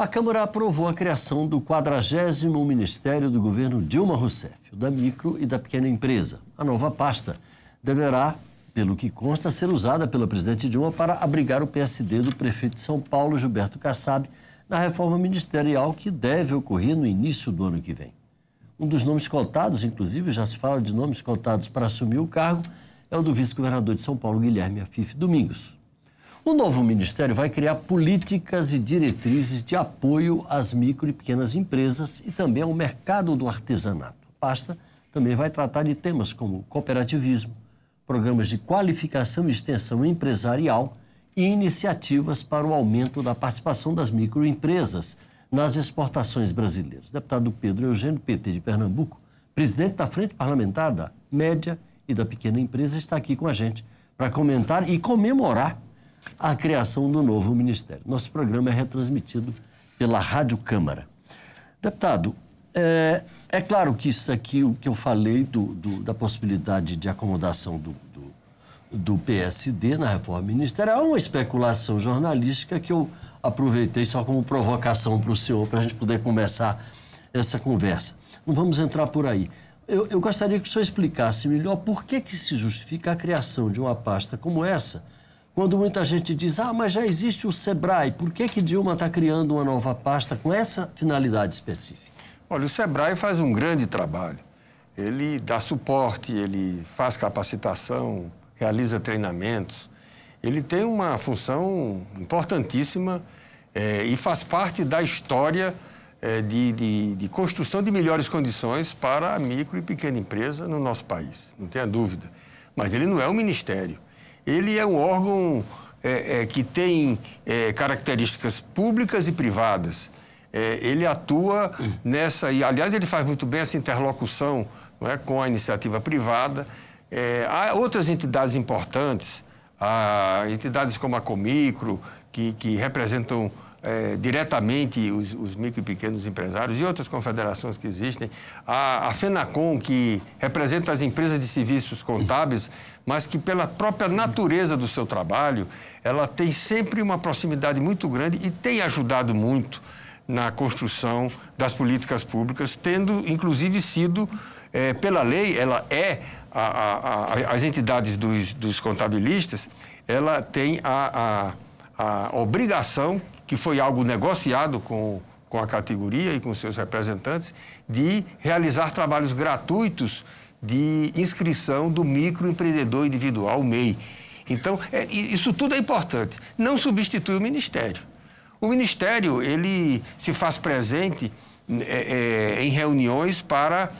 A Câmara aprovou a criação do 40 Ministério do governo Dilma Rousseff, da micro e da pequena empresa. A nova pasta deverá, pelo que consta, ser usada pela presidente Dilma para abrigar o PSD do prefeito de São Paulo, Gilberto Kassab, na reforma ministerial que deve ocorrer no início do ano que vem. Um dos nomes cotados, inclusive, já se fala de nomes cotados para assumir o cargo, é o do vice-governador de São Paulo, Guilherme Afif Domingos. O novo ministério vai criar políticas e diretrizes de apoio às micro e pequenas empresas e também ao mercado do artesanato. A pasta também vai tratar de temas como cooperativismo, programas de qualificação e extensão empresarial e iniciativas para o aumento da participação das microempresas nas exportações brasileiras. Deputado Pedro Eugênio, PT de Pernambuco, presidente da Frente Parlamentar da Média e da Pequena Empresa, está aqui com a gente para comentar e comemorar a criação do novo ministério. Nosso programa é retransmitido pela Rádio Câmara. Deputado, é, é claro que isso aqui, o que eu falei do, do, da possibilidade de acomodação do, do, do PSD na reforma ministerial, é uma especulação jornalística que eu aproveitei só como provocação para o senhor, para a gente poder começar essa conversa. Não vamos entrar por aí. Eu, eu, gostaria que o senhor explicasse melhor por que, que se justifica a criação de uma pasta como essa, quando muita gente diz, ah, mas já existe o SEBRAE, por que, que Dilma está criando uma nova pasta com essa finalidade específica? Olha, o SEBRAE faz um grande trabalho. Ele dá suporte, ele faz capacitação, realiza treinamentos. Ele tem uma função importantíssima é, e faz parte da história é, de, de, de, construção de melhores condições para a micro e pequena empresa no nosso país, não tenha dúvida. Mas ele não é um ministério ele é um órgão é, é, que tem é, características públicas e privadas. É, ele atua nessa, e aliás, ele faz muito bem essa interlocução não é, com a iniciativa privada. É, há outras entidades importantes, há entidades como a Comicro, que, que representam é, diretamente os, os, micro e pequenos empresários e outras confederações que existem. A, a, FENACOM, que representa as empresas de serviços contábeis, mas que, pela própria natureza do seu trabalho, ela tem sempre uma proximidade muito grande e tem ajudado muito na construção das políticas públicas, tendo inclusive sido, é, pela lei, ela é, a, a, as entidades dos, dos contabilistas, ela tem a obrigação que foi algo negociado com, com a categoria e com seus representantes, de realizar trabalhos gratuitos de inscrição do microempreendedor individual, o MEI. Então, é, isso tudo é importante. Não substitui o Ministério. O Ministério, ele se faz presente é, é, em reuniões para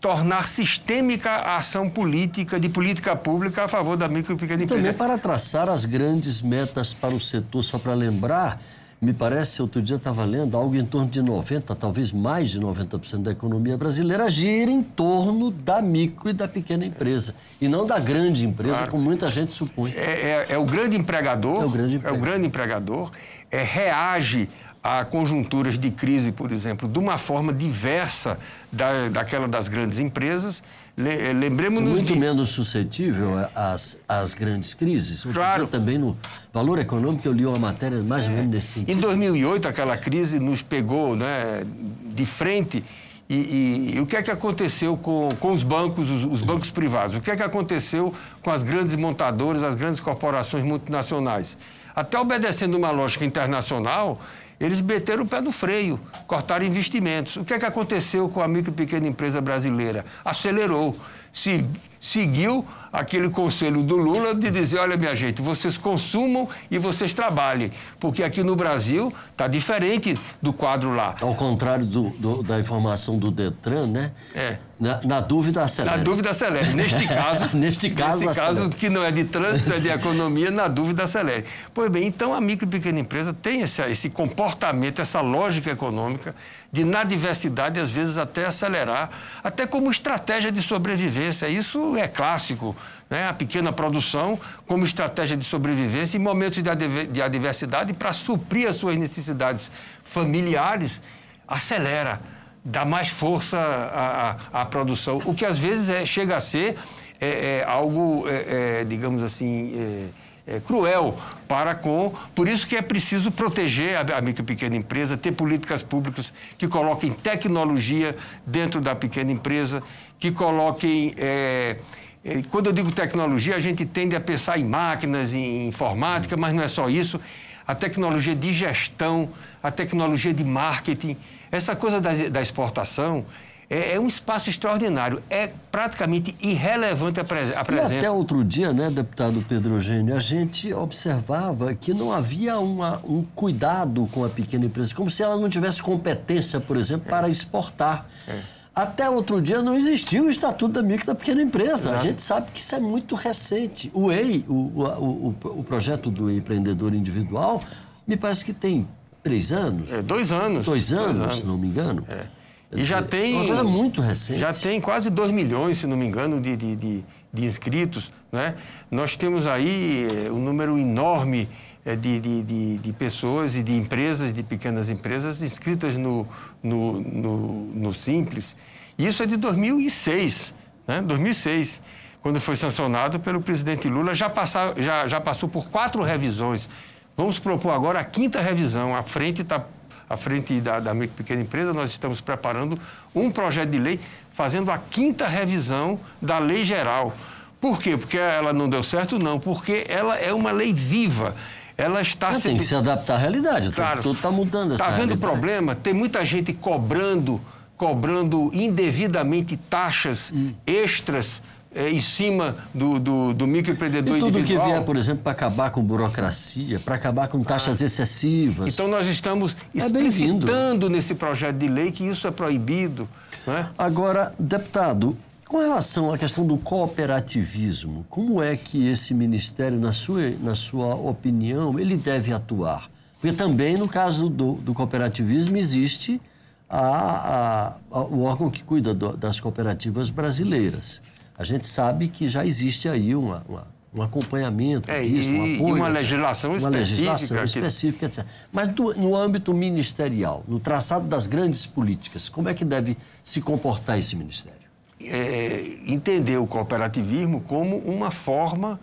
tornar sistêmica a ação política, de política pública a favor da micro e pequena então, empresa. Também para traçar as grandes metas para o setor, só para lembrar, me parece, outro dia estava lendo, algo em torno de 90%, talvez mais de 90% da economia brasileira gira em torno da micro e da pequena empresa, e não da grande empresa, claro. como muita gente supõe. É, é, é, o grande empregador, é o grande, é empregador. É o grande empregador, reage a conjunturas de crise, por exemplo, de uma forma diversa da, daquela das grandes empresas. Eh, lembremos-nos. Muito de... menos suscetível às, às grandes crises. claro. também no Valor Econômico eu li uma matéria mais ou menos desse sentido. Em 2008, aquela crise nos pegou né, de frente. E, e, e, o que é que aconteceu com, com os bancos, os, os, bancos privados? O que é que aconteceu com as grandes montadoras, as grandes corporações multinacionais? Até obedecendo uma lógica internacional, eles meteram o pé no freio, cortaram investimentos. O que é que aconteceu com a micro e pequena empresa brasileira? Acelerou, se, seguiu aquele conselho do Lula de dizer: olha, minha gente, vocês consumam e vocês trabalhem, porque aqui no Brasil está diferente do quadro lá. Ao contrário do, do, da informação do Detran, né? É. Na, na dúvida acelera. Na dúvida acelera. Neste caso, neste caso, neste caso que não é de trânsito, é de economia, na dúvida acelere. Pois bem, então a micro e pequena empresa tem esse, esse comportamento, essa lógica econômica de, na diversidade, às vezes até acelerar, até como estratégia de sobrevivência. Isso é clássico né, a pequena produção como estratégia de sobrevivência em momentos de adversidade para suprir as suas necessidades familiares, acelera, dá mais força à, à, à produção, o que às vezes é, chega a ser é, é algo, é, é digamos assim, é, é cruel para com. Por isso que é preciso proteger a, micro e pequena empresa, ter políticas públicas que coloquem tecnologia dentro da pequena empresa, que coloquem é, é, quando eu digo tecnologia, a gente tende a pensar em máquinas, em informática, mas não é só isso. A tecnologia de gestão, a tecnologia de marketing, essa coisa da, da exportação é, é, um espaço extraordinário. É praticamente irrelevante a, a presença. E até outro dia, né, deputado Pedro Eugênio, a gente observava que não havia uma, um cuidado com a pequena empresa, como se ela não tivesse competência, por exemplo, para exportar. É. Até outro dia não existia o Estatuto da Micro e da Pequena Empresa. Claro. A gente sabe que isso é muito recente. O EI, o, o, o, o projeto do empreendedor individual, me parece que tem três anos. É, dois anos. Dois anos, dois anos. se não me engano. É. E já tem. É uma coisa muito recente. Já tem quase dois milhões, se não me engano, de, de, de, de inscritos. Né? Nós temos aí eh, um número enorme eh, de, de, de, pessoas e de empresas, de pequenas empresas, inscritas no, no, no, no Simples. E isso é de 2006, né? 2006, quando foi sancionado pelo presidente Lula, já, passa já, já passou por quatro revisões. Vamos propor agora a quinta revisão. A frente tá à frente da, da pequena empresa, nós estamos preparando um projeto de lei fazendo a quinta revisão da lei geral. Por quê? Porque ela não deu certo? Não, porque ela é uma lei viva ela está Não, sendo... Tem que se adaptar à realidade, claro, tudo está mudando. Está vendo problema, tem muita gente cobrando, cobrando indevidamente taxas hum. extras é, em cima do, do, do microempreendedor e tudo individual. que vier, por exemplo, para acabar com burocracia, para acabar com taxas ah. excessivas. Então nós estamos é explicitando nesse projeto de lei que isso é proibido. Né? Agora, deputado, com relação à questão do cooperativismo, como é que esse ministério, na sua, na sua opinião, ele deve atuar? Porque também, no caso do, do cooperativismo, existe a, a, a, o órgão que cuida do, das cooperativas brasileiras. A gente sabe que já existe aí uma, uma um acompanhamento é, disso, um apoio. E uma legislação uma específica. Legislação específica que... Mas do, no âmbito ministerial, no traçado das grandes políticas, como é que deve se comportar esse ministério? é, entender o cooperativismo como uma forma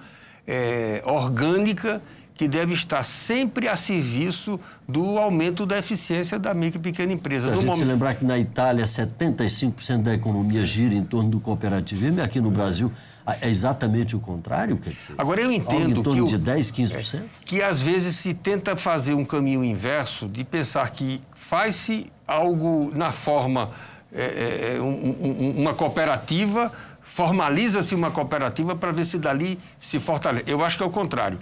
é, orgânica que deve estar sempre a serviço do aumento da eficiência da micro e pequena empresa. Se a gente momento... se lembrar que na Itália 75% da economia gira em torno do cooperativismo e aqui no Brasil é exatamente o contrário, quer dizer. Agora eu entendo em torno que o... de 10, 15%? É, que às vezes se tenta fazer um caminho inverso de pensar que faz-se algo na forma é, é, é um, um, uma cooperativa, formaliza-se uma cooperativa para ver se dali se fortalece. Eu acho que é o contrário.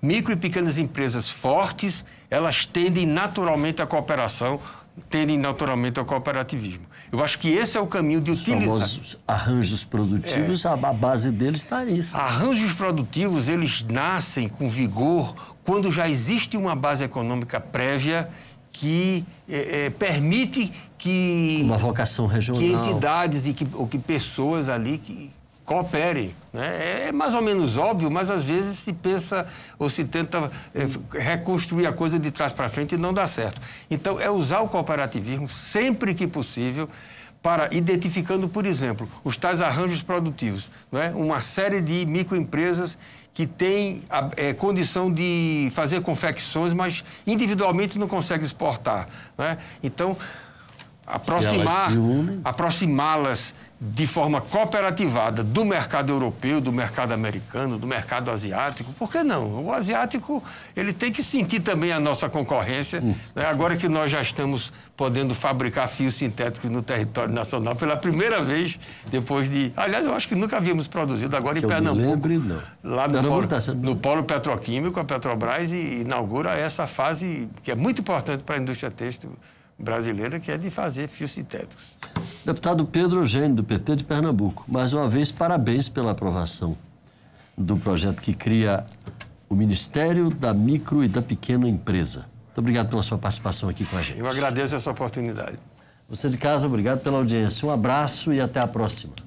Micro e pequenas empresas fortes, elas tendem naturalmente à cooperação, tendem naturalmente ao cooperativismo. Eu acho que esse é o caminho de utilizar. Os arranjos produtivos, é. a base deles está nisso. Arranjos produtivos, eles nascem com vigor quando já existe uma base econômica prévia que é, é, permite que uma vocação regional, que entidades e que, ou que pessoas ali que cooperem, né? É mais ou menos óbvio, mas às vezes se pensa ou se tenta é, reconstruir a coisa de trás para frente e não dá certo. Então é usar o cooperativismo sempre que possível para identificando, por exemplo, os tais arranjos produtivos, não é? uma série de microempresas que têm é, condição de fazer confecções, mas individualmente não conseguem exportar. Não é? Então, aproximar, aproximá-las de forma cooperativada do mercado europeu, do mercado americano, do mercado asiático. Por que não? O asiático ele tem que sentir também a nossa concorrência. Hum. Né? Agora que nós já estamos podendo fabricar fios sintéticos no território nacional pela primeira vez depois de, aliás, eu acho que nunca havíamos produzido agora que em Pernambuco. não. Lá no polo, no polo, petroquímico, a Petrobras inaugura essa fase que é muito importante para a indústria têxtil brasileira, que é de fazer fios sintéticos. Deputado Pedro Eugênio, do PT de Pernambuco, mais uma vez, parabéns pela aprovação do projeto que cria o Ministério da Micro e da Pequena Empresa. Muito obrigado pela sua participação aqui com a gente. Eu agradeço essa oportunidade. Você de casa, obrigado pela audiência. Um abraço e até a próxima.